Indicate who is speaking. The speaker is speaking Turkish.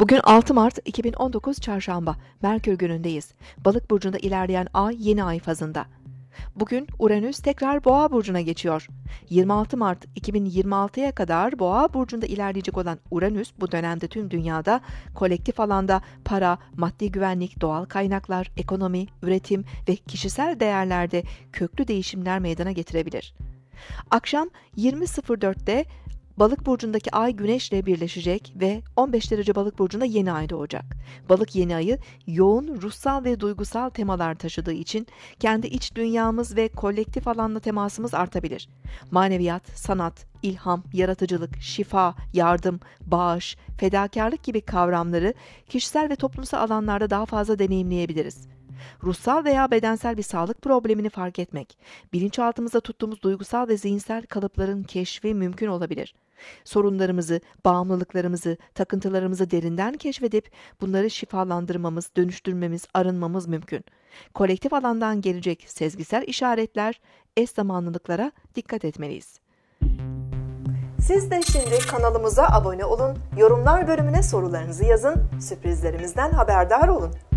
Speaker 1: Bugün 6 Mart 2019 Çarşamba, Merkür günündeyiz. Balık burcunda ilerleyen ay yeni ay fazında. Bugün Uranüs tekrar Boğa burcuna geçiyor. 26 Mart 2026'ya kadar Boğa burcunda ilerleyecek olan Uranüs bu dönemde tüm dünyada kolektif alanda para, maddi güvenlik, doğal kaynaklar, ekonomi, üretim ve kişisel değerlerde köklü değişimler meydana getirebilir. Akşam 20.04'te Balık burcundaki ay güneşle birleşecek ve 15 derece balık burcunda yeni ay doğacak. Balık yeni ayı yoğun ruhsal ve duygusal temalar taşıdığı için kendi iç dünyamız ve kolektif alanla temasımız artabilir. Maneviyat, sanat, ilham, yaratıcılık, şifa, yardım, bağış, fedakarlık gibi kavramları kişisel ve toplumsal alanlarda daha fazla deneyimleyebiliriz ruhsal veya bedensel bir sağlık problemini fark etmek, bilinçaltımızda tuttuğumuz duygusal ve zihinsel kalıpların keşfi mümkün olabilir. Sorunlarımızı, bağımlılıklarımızı, takıntılarımızı derinden keşfedip bunları şifalandırmamız, dönüştürmemiz, arınmamız mümkün. Kolektif alandan gelecek sezgisel işaretler, es zamanlılıklara dikkat etmeliyiz. Siz de şimdi kanalımıza abone olun, yorumlar bölümüne sorularınızı yazın, sürprizlerimizden haberdar olun.